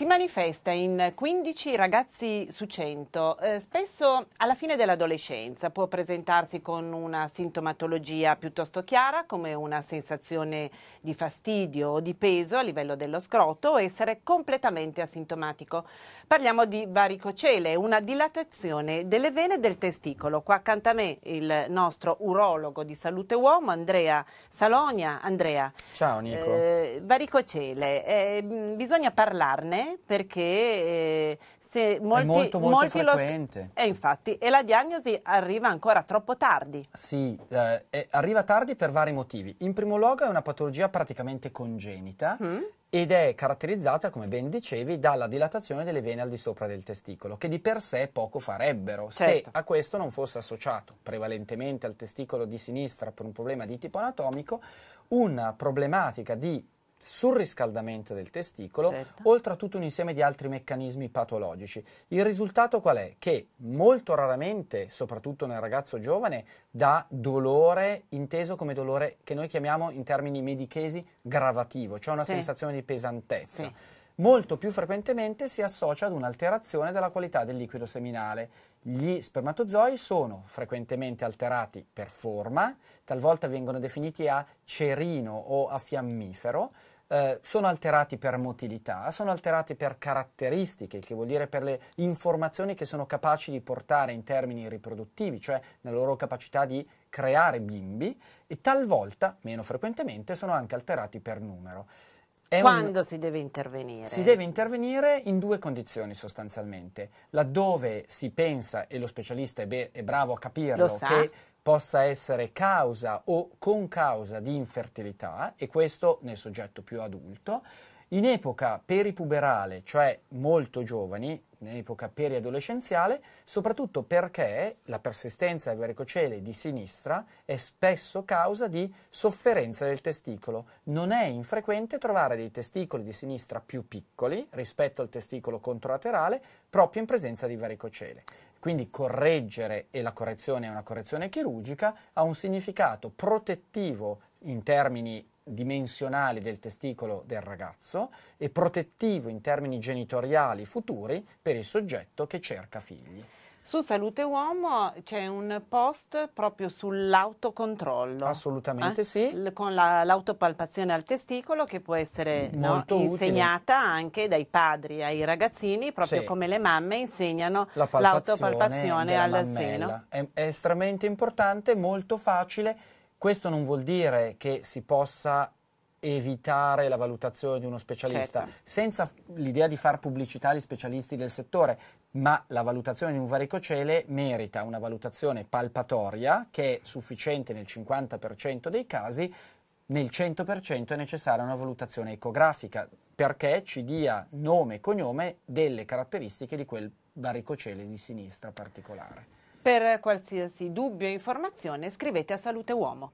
si manifesta in 15 ragazzi su 100, eh, spesso alla fine dell'adolescenza. Può presentarsi con una sintomatologia piuttosto chiara, come una sensazione di fastidio o di peso a livello dello scroto, o essere completamente asintomatico. Parliamo di varicocele, una dilatazione delle vene del testicolo. Qua accanto a me il nostro urologo di salute uomo, Andrea Salonia. Andrea, ciao Nico. Eh, varicocele, eh, bisogna parlarne perché eh, se molti, è molto, molto molti frequente. Lo, eh, infatti, e la diagnosi arriva ancora troppo tardi. Sì, eh, arriva tardi per vari motivi. In primo luogo è una patologia praticamente congenita mm. ed è caratterizzata, come ben dicevi, dalla dilatazione delle vene al di sopra del testicolo, che di per sé poco farebbero certo. se a questo non fosse associato prevalentemente al testicolo di sinistra per un problema di tipo anatomico una problematica di surriscaldamento del testicolo, certo. oltre a tutto un insieme di altri meccanismi patologici. Il risultato qual è? Che molto raramente, soprattutto nel ragazzo giovane, dà dolore inteso come dolore che noi chiamiamo in termini medichesi gravativo, cioè una sì. sensazione di pesantezza. Sì. Molto più frequentemente si associa ad un'alterazione della qualità del liquido seminale, gli spermatozoi sono frequentemente alterati per forma, talvolta vengono definiti a cerino o a fiammifero, eh, sono alterati per motilità, sono alterati per caratteristiche, che vuol dire per le informazioni che sono capaci di portare in termini riproduttivi, cioè nella loro capacità di creare bimbi, e talvolta, meno frequentemente, sono anche alterati per numero. È Quando un... si deve intervenire? Si deve intervenire in due condizioni sostanzialmente, laddove si pensa, e lo specialista è, be- è bravo a capirlo, sa. che possa essere causa o con causa di infertilità e questo nel soggetto più adulto in epoca peripuberale, cioè molto giovani, in epoca periadolescenziale, soprattutto perché la persistenza del varicocele di sinistra è spesso causa di sofferenza del testicolo. Non è infrequente trovare dei testicoli di sinistra più piccoli rispetto al testicolo controlaterale proprio in presenza di varicocele. Quindi correggere, e la correzione è una correzione chirurgica, ha un significato protettivo in termini dimensionali del testicolo del ragazzo e protettivo in termini genitoriali futuri per il soggetto che cerca figli. Su Salute Uomo c'è un post proprio sull'autocontrollo. Assolutamente eh? sì. L con la, l'autopalpazione al testicolo che può essere no, insegnata anche dai padri ai ragazzini, proprio sì. come le mamme insegnano l'autopalpazione al seno. È, è estremamente importante, molto facile questo non vuol dire che si possa evitare la valutazione di uno specialista, certo. senza l'idea di far pubblicità agli specialisti del settore, ma la valutazione di un varicocele merita una valutazione palpatoria che è sufficiente nel 50% dei casi, nel 100% è necessaria una valutazione ecografica perché ci dia nome e cognome delle caratteristiche di quel varicocele di sinistra particolare. Per qualsiasi dubbio o informazione scrivete a Salute Uomo.